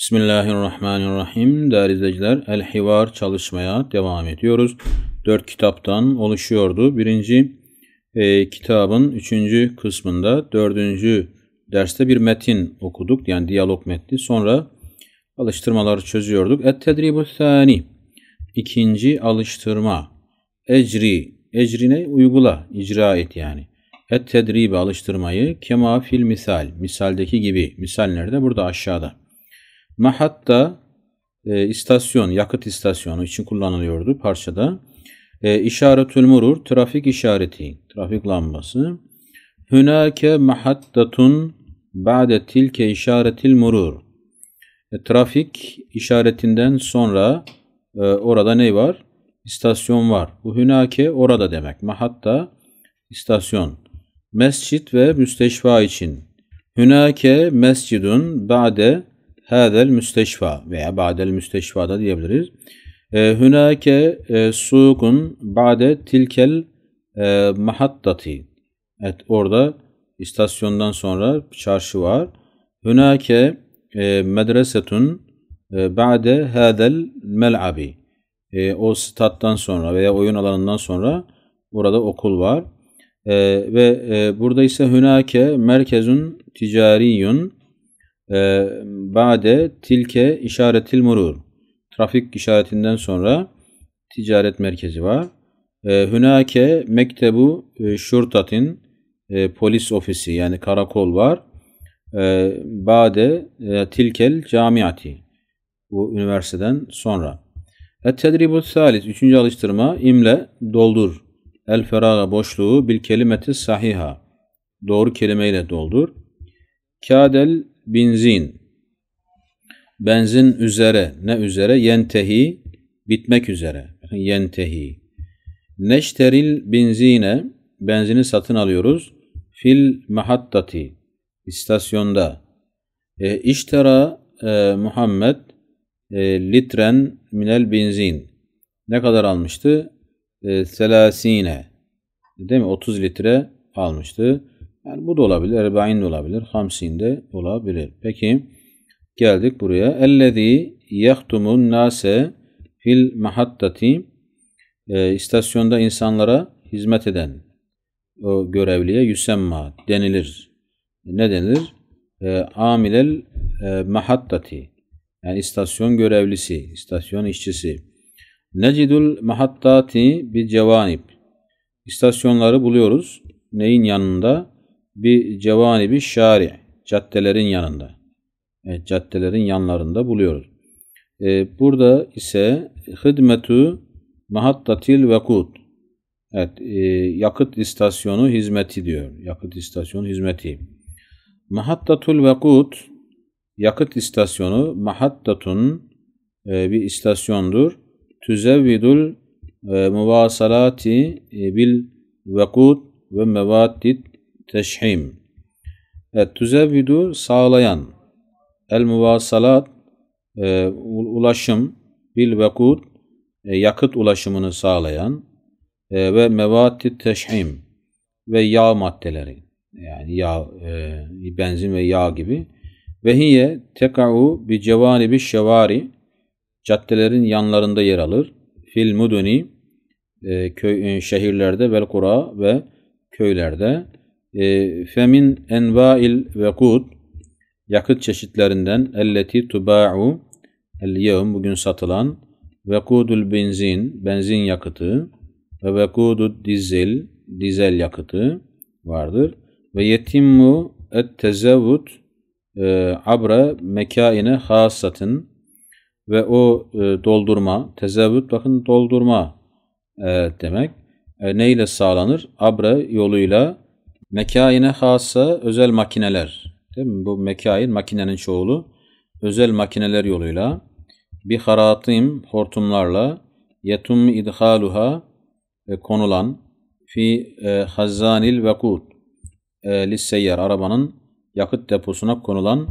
Bismillahirrahmanirrahim. Değerli izleyiciler, El Hivar çalışmaya devam ediyoruz. Dört kitaptan oluşuyordu. Birinci e, kitabın üçüncü kısmında dördüncü derste bir metin okuduk. Yani diyalog metni. Sonra alıştırmaları çözüyorduk. Et tedribu sani. İkinci alıştırma. Ecri. Ecrine uygula, icra et yani. Et tedribi alıştırmayı kema fil misal. Misaldeki gibi. Misal nerede? Burada aşağıda. Mahatta e, istasyon, yakıt istasyonu için kullanılıyordu parçada. E, işaretül murur, trafik işareti, trafik lambası. Hünake mahattatun ba'de tilke işaretil murur. E, trafik işaretinden sonra e, orada ne var? İstasyon var. Bu hünake orada demek. Mahatta istasyon. Mescit ve müsteşfa için. Hünake mescidun ba'de Hadel müsteşfa veya ba'del müsteşfa da diyebiliriz. E, hünake e, sukun ba'de tilkel e, mahattati. Evet orada istasyondan sonra çarşı var. Hünake medresetun ba'de hadel mel'abi. O stat'tan sonra veya oyun alanından sonra orada okul var. Ee, ve e, burada ise hünake merkezun ticariyun ee, bade tilke işaretil murur. Trafik işaretinden sonra ticaret merkezi var. Ee, Hünake mektebu e, şurtatin e, polis ofisi yani karakol var. Ee, bade e, tilkel camiati. Bu üniversiteden sonra. Et tedribu salis. Üçüncü alıştırma. imle doldur. El feraga boşluğu bil kelimeti sahiha. Doğru kelimeyle doldur. Kadel Benzin, Benzin üzere, ne üzere? Yentehi, bitmek üzere. Yentehi. Neşteril benzine, benzini satın alıyoruz. Fil mahattati, istasyonda. E, iştera e, Muhammed e, litren minel benzin. Ne kadar almıştı? E, selasine. Değil mi? 30 litre almıştı. Yani bu da olabilir. Erbain de olabilir. Hamsin de olabilir. Peki geldik buraya. Ellezî yehtumun nase fil mahattati e, istasyonda insanlara hizmet eden o görevliye yüsemma denilir. Ne denir? E, amilel e, mahattati yani istasyon görevlisi, istasyon işçisi. Necidul mahattati bi cevanib. İstasyonları buluyoruz. Neyin yanında? bir bi bir şari caddelerin yanında. Evet, caddelerin yanlarında buluyoruz. Ee, burada ise hidmetu mahattatil vekut. Evet, e, yakıt istasyonu hizmeti diyor. Yakıt istasyonu hizmeti. Mahattatul vekut yakıt istasyonu mahattatun e, bir istasyondur. Tüzevvidul e, muvasalati e, bil vekut ve mevaddit Teşhim. Evet, tüzevvidu sağlayan. El muvasalat e, ulaşım. Bil vekut e, yakıt ulaşımını sağlayan. E, ve mevati teşhim ve yağ maddeleri. Yani yağ, e, benzin ve yağ gibi. Ve hiye teka'u bi cevanibi şevari caddelerin yanlarında yer alır. Fil muduni e, köy, e, şehirlerde vel kura ve köylerde e, Femin enva'il vekud yakıt çeşitlerinden elleti tuba'u el yevm bugün satılan vekudul benzin benzin yakıtı ve vekudul dizel dizel yakıtı vardır ve yetimmu et tezavut e, abra mekaine hasatin ve o e, doldurma, tezavut bakın doldurma e, demek. E, ne ile sağlanır? Abra yoluyla Mekaine hassa özel makineler. Değil mi? Bu mekain makinenin çoğulu. Özel makineler yoluyla bir haratim hortumlarla yetum idhaluha e, konulan fi e, hazanil vekud e, lisseyyar arabanın yakıt deposuna konulan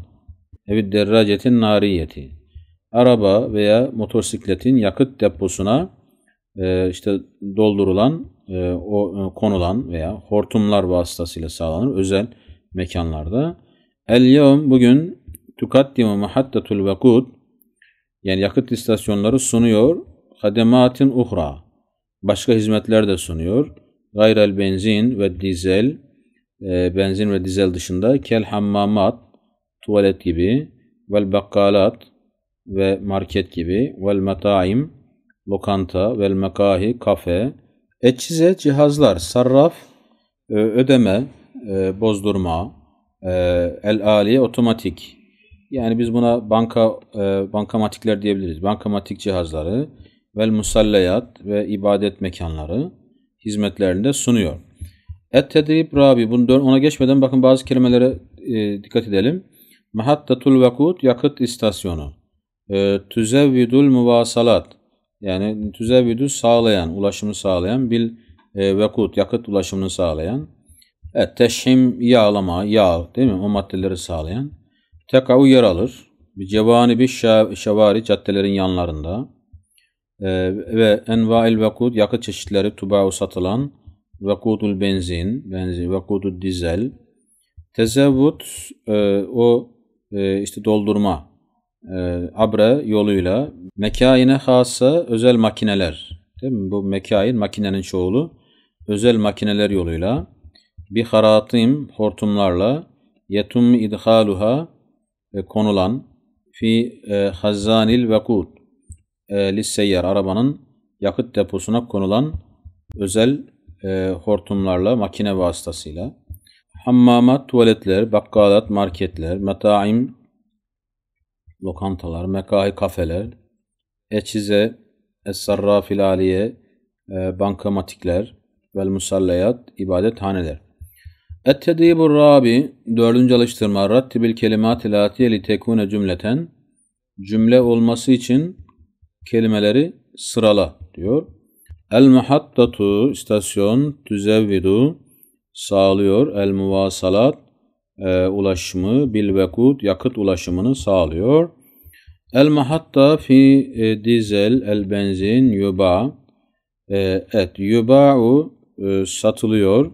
evi derracetin nariyeti araba veya motosikletin yakıt deposuna ee, işte doldurulan, e, o e, konulan veya hortumlar vasıtasıyla sağlanır özel mekanlarda. El yevm bugün tukaddimu mahattatul vakud yani yakıt istasyonları sunuyor. Hadematin uhra başka hizmetler de sunuyor. Gayrel benzin ve dizel e, benzin ve dizel dışında kel hammamat tuvalet gibi vel bakkalat ve market gibi vel mataim lokanta, vel mekahi, kafe, etçize, cihazlar, sarraf, e, ödeme, e, bozdurma, e, el aliye, otomatik. Yani biz buna banka bankamatikler diyebiliriz. Bankamatik cihazları, vel musallayat ve ibadet mekanları hizmetlerinde sunuyor. Et tedrib rabi. Bunu ona geçmeden bakın bazı kelimelere dikkat edelim. Mahattatul vakut yakıt istasyonu. E, tüzevvidul muvasalat yani tüzevvüdü sağlayan, ulaşımı sağlayan bil e, vekut, yakıt ulaşımını sağlayan. Evet, teşhim, yağlama, yağ değil mi? O maddeleri sağlayan. Tekavu yer alır. Cevani bir şevari caddelerin yanlarında. E, ve envail vekut, yakıt çeşitleri tubavu satılan. vekutul benzin, benzin, vekutul dizel. Tezevvut, e, o e, işte doldurma, e, abre yoluyla mekaine hasa özel makineler değil mi? Bu mekain makinenin çoğulu özel makineler yoluyla bir haratim hortumlarla yetum idhaluha e, konulan fi e, hazanil vekud e, lisseyyar arabanın yakıt deposuna konulan özel e, hortumlarla makine vasıtasıyla hammamat, tuvaletler, bakkalat, marketler, metaim, lokantalar, mekai kafeler, Eçize, Esarra filaliye, e, bankamatikler vel musallayat, ibadethaneler. Ettedibur rabi, dördüncü alıştırma, rattibil kelimat ilatiye li tekune cümleten, cümle olması için kelimeleri sırala diyor. El muhattatu, istasyon, tüzevvidu, sağlıyor, el muvasalat, e, ulaşımı bil vekut yakıt ulaşımını sağlıyor. El mahatta fi e, dizel el benzin yuba e, et yuba'u e, satılıyor.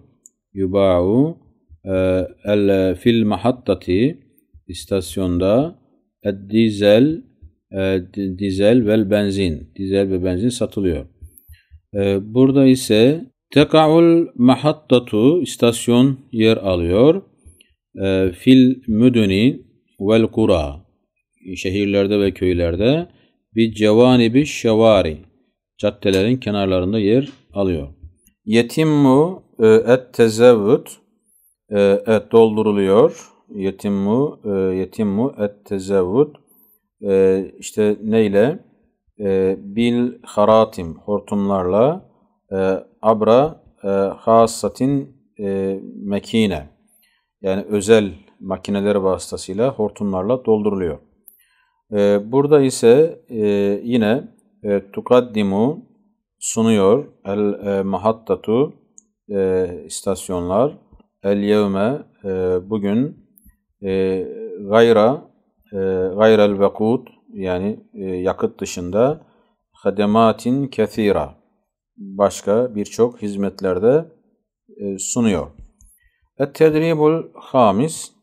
Yuba'u e, el fil mahattati istasyonda et dizel e, dizel ve benzin dizel ve benzin satılıyor. E, burada ise teka'ul mahattatu istasyon yer alıyor. Ee, fil müdüni vel kura şehirlerde ve köylerde bir bir şevari caddelerin kenarlarında yer alıyor. Yetimmu e, et tezevvüt e, et dolduruluyor. Yetimmu e, yetimmu et tezevvüt işte neyle bil haratim hortumlarla abra hasatin mekine yani özel makineler vasıtasıyla hortumlarla dolduruluyor. Ee, burada ise e, yine e, tukaddimu sunuyor el e, mahattatu e, istasyonlar el yevme e, bugün e, gayra e, gayrel vekut yani e, yakıt dışında hadematin kethira başka birçok hizmetlerde e, sunuyor. Et-tedribul hamis.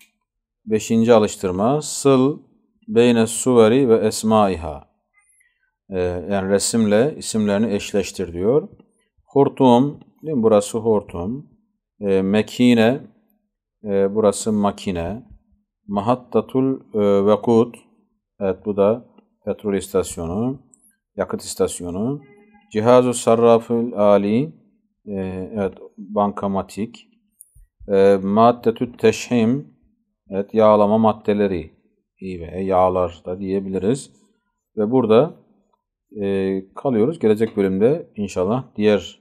Beşinci alıştırma. Sıl beyne suveri ve esmaiha. Ee, yani resimle isimlerini eşleştir diyor. Hortum, değil mi? burası hortum. Ee, mekine, e, burası makine. Mahattatul e, vekut. Evet bu da petrol istasyonu, yakıt istasyonu. Cihazu sarrafül ali. Ee, evet bankamatik. E, ee, maddetü teşhim, evet yağlama maddeleri, iyi ve yağlar da diyebiliriz. Ve burada e, kalıyoruz. Gelecek bölümde inşallah diğer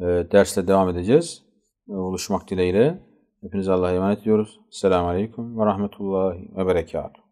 e, dersle devam edeceğiz. E, buluşmak dileğiyle. Hepinize Allah'a emanet ediyoruz. Selamun Aleyküm ve Rahmetullahi ve Berekatuhu.